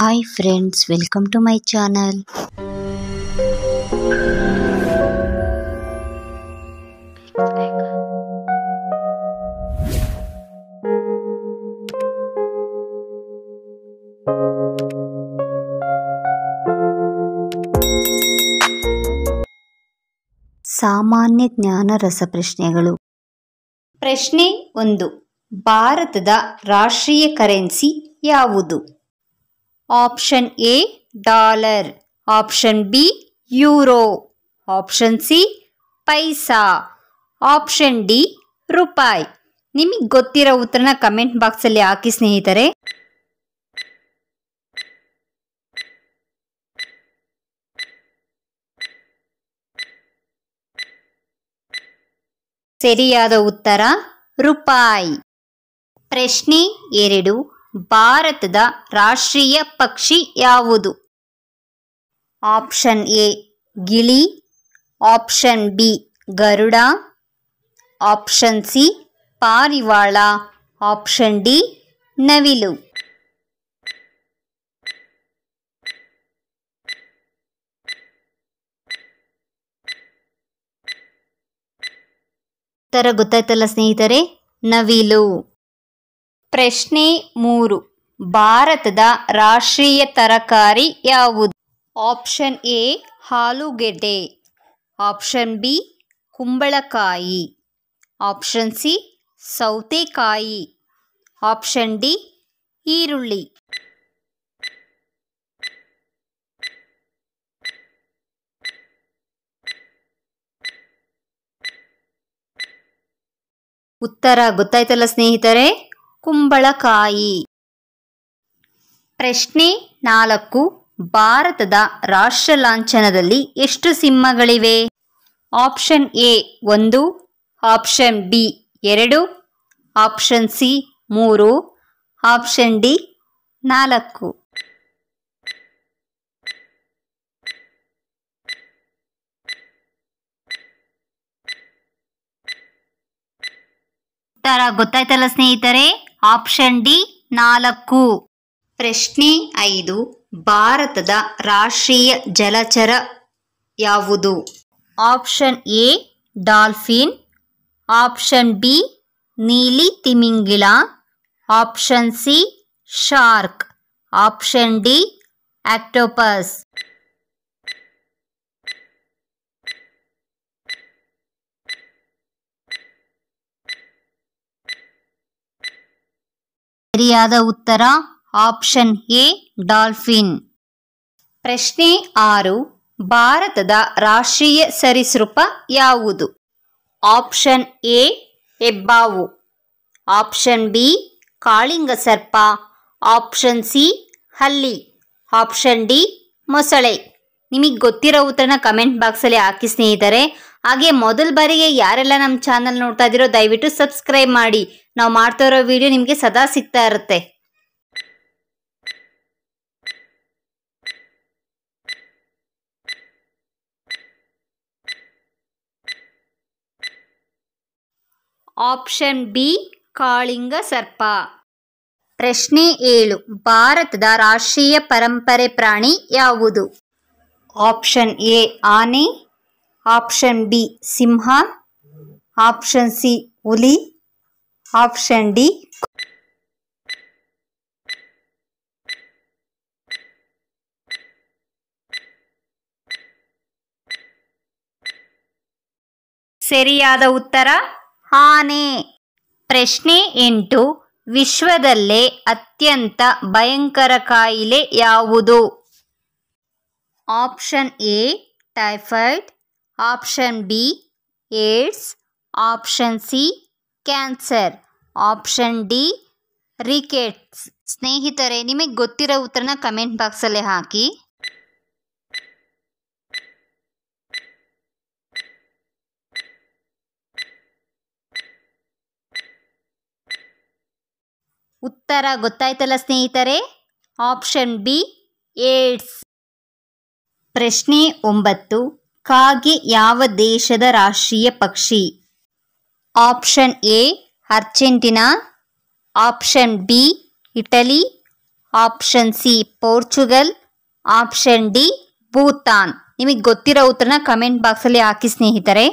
hi friends welcome to my channel ಸಾಮಾನ್ಯ ಜ್ಞಾನ ರಸಪ್ರಶ್ನೆಗಳು ಪ್ರಶ್ನೆ ಒಂದು ಭಾರತದ ರಾಷ್ಟ್ರೀಯ ಕರೆನ್ಸಿ ಯಾವುದು option A dollar option B euro option C paisa option D ರೂಪಾಯಿ ನಿಮಗೆ ಗೊತ್ತಿರೋ ಉತ್ತರನ ಕಮೆಂಟ್ ಬಾಕ್ಸಲ್ಲಿ ಹಾಕಿ ಸ್ನೇಹಿತರೆ ಸರಿಯಾದ ಉತ್ತರ ರೂಪಾಯಿ ಪ್ರಶ್ನೆ ಎರಡು ಭಾರತದ ರಾಷ್ಟ್ರೀಯ ಪಕ್ಷಿ ಯಾವುದು ಆಪ್ಷನ್ ಎ ಗಿಳಿ ಆಪ್ಷನ್ ಬಿ ಗರುಡ ಆಪ್ಷನ್ ಸಿ ಪಾರಿವಾಳ ಆಪ್ಷನ್ ಡಿ ನವಿಲು ಉತ್ತರ ಸ್ನೇಹಿತರೆ ನವಿಲು ಪ್ರಶ್ನೆ ಮೂರು ಭಾರತದ ರಾಷ್ಟ್ರೀಯ ತರಕಾರಿ ಯಾವುದು ಆಪ್ಷನ್ ಎ ಹಾಲುಗೆಡ್ಡೆ ಆಪ್ಷನ್ ಬಿ ಕುಂಬಳಕಾಯಿ ಆಪ್ಷನ್ ಸಿ ಸೌತೆಕಾಯಿ ಆಪ್ಷನ್ ಡಿ ಈರುಳ್ಳಿ ಉತ್ತರ ಗೊತ್ತಾಯ್ತಲ್ಲ ಸ್ನೇಹಿತರೆ ಕುಂಬಳಕಾಯಿ ಪ್ರಶ್ನೆ ನಾಲ್ಕು ಭಾರತದ ರಾಷ್ಟ್ರ ಲಾಂಛನದಲ್ಲಿ ಎಷ್ಟು ಸಿಂಹಗಳಿವೆ ಆಪ್ಷನ್ ಎ ಒಂದು ಆಪ್ಷನ್ ಬಿ ಎರಡು ಆಪ್ಷನ್ ಸಿ ಮೂರು ಆಪ್ಷನ್ ಡಿ ನಾಲ್ಕು ಉತ್ತರ ಗೊತ್ತಾಯ್ತಲ್ಲ ಸ್ನೇಹಿತರೆ ಆಪ್ಷನ್ ಡಿ ನಾಲ್ಕು ಪ್ರಶ್ನೆ ಐದು ಭಾರತದ ರಾಷ್ಟ್ರೀಯ ಜಲಚರ ಯಾವುದು option A dolphin option B ನೀಲಿ ತಿಮಿಂಗಿಲ option C shark option D octopus ಸರಿಯಾದ ಉತ್ತರ ಆಪ್ಷನ್ ಎ ಡಾಲ್ಫಿನ್ ಪ್ರಶ್ನೆ ಆರು ಭಾರತದ ರಾಷ್ಟ್ರೀಯ ಸರಿಸೃಪ ಯಾವುದು ಆಪ್ಷನ್ ಎ ಹೆಬ್ಬಾವು ಆಪ್ಷನ್ ಬಿ ಕಾಳಿಂಗ ಸರ್ಪ ಆಪ್ಷನ್ ಸಿ ಹಲ್ಲಿ ಆಪ್ಷನ್ ಡಿ ಮೊಸಳೆ ನಿಮಗೆ ಗೊತ್ತಿರೋ ಉತ್ತರನ ಕಮೆಂಟ್ ಬಾಕ್ಸಲ್ಲಿ ಹಾಕಿ ಸ್ನೇಹಿತರೆ ಹಾಗೆ ಮೊದಲ ಬಾರಿಗೆ ಯಾರೆಲ್ಲ ನಮ್ಮ ಚಾನಲ್ ನೋಡ್ತಾ ಇದ್ದೀರೋ ದಯವಿಟ್ಟು ಸಬ್ಸ್ಕ್ರೈಬ್ ಮಾಡಿ ನಾವು ಮಾಡ್ತಾ ಇರೋ ವಿಡಿಯೋ ನಿಮಗೆ ಸದಾ ಸಿಗ್ತಾ ಇರುತ್ತೆ ಆಪ್ಷನ್ ಬಿ ಕಾಳಿಂಗ ಸರ್ಪ ಪ್ರಶ್ನೆ ಏಳು ಭಾರತದ ರಾಷ್ಟ್ರೀಯ ಪರಂಪರೆ ಪ್ರಾಣಿ ಯಾವುದು ಆಪ್ಷನ್ ಎ ಆನೆ ಆಪ್ಷನ್ ಬಿ ಸಿಂಹ ಆಪ್ಷನ್ ಸಿ ಹುಲಿ ಆಪ್ಷನ್ ಡಿ ಸರಿಯಾದ ಉತ್ತರ ಆನೆ ಪ್ರಶ್ನೆ ಎಂಟು ವಿಶ್ವದಲ್ಲೇ ಅತ್ಯಂತ ಭಯಂಕರ ಕಾಯಿಲೆ ಯಾವುದು option A typhoid option B AIDS option C cancer option D rickets ಸ್ನೇಹಿತರೆ ನಿಮಗೆ ಗೊತ್ತಿರೋ ಉತ್ತರನ ಕಮೆಂಟ್ ಬಾಕ್ಸಲ್ಲೇ ಹಾಕಿ ಉತ್ತರ ಗೊತ್ತಾಯ್ತಲ್ಲ ಸ್ನೇಹಿತರೆ ಆಪ್ಷನ್ ಬಿ ಏಡ್ಸ್ ಪ್ರಶ್ನೆ ಒಂಬತ್ತು ಕಾಗೆ ಯಾವ ದೇಶದ ರಾಷ್ಟ್ರೀಯ ಪಕ್ಷಿ option A Argentina option B Italy option C Portugal option D Bhutan ನಿಮಗೆ ಗೊತ್ತಿರೋ ಉತ್ತರನ ಕಮೆಂಟ್ ಬಾಕ್ಸಲ್ಲಿ ಹಾಕಿ ಸ್ನೇಹಿತರೆ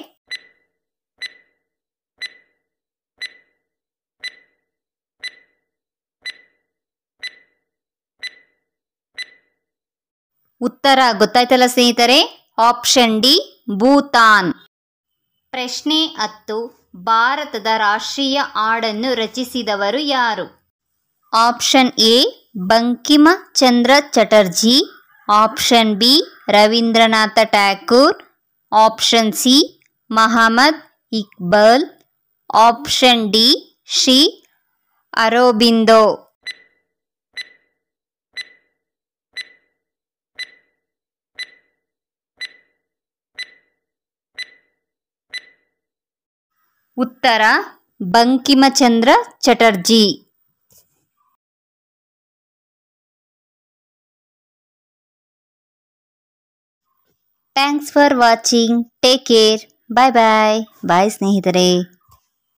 ಉತ್ತರ ಗೊತ್ತಾಯ್ತಲ್ಲ ಸ್ನೇಹಿತರೆ ಆಪ್ಷನ್ ಡಿ ಭೂತಾನ್ ಪ್ರಶ್ನೆ ಹತ್ತು ಭಾರತದ ರಾಷ್ಟ್ರೀಯ ಹಾಡನ್ನು ರಚಿಸಿದವರು ಯಾರು option A Bankim Chandra Chatterjee option B Rabindranath Tagore option C Mohammad Iqbal, option D Shri Aurobindo उत्तर Bankimchandra Chatterjee thanks for watching take care bye bye bye स्नेहितरे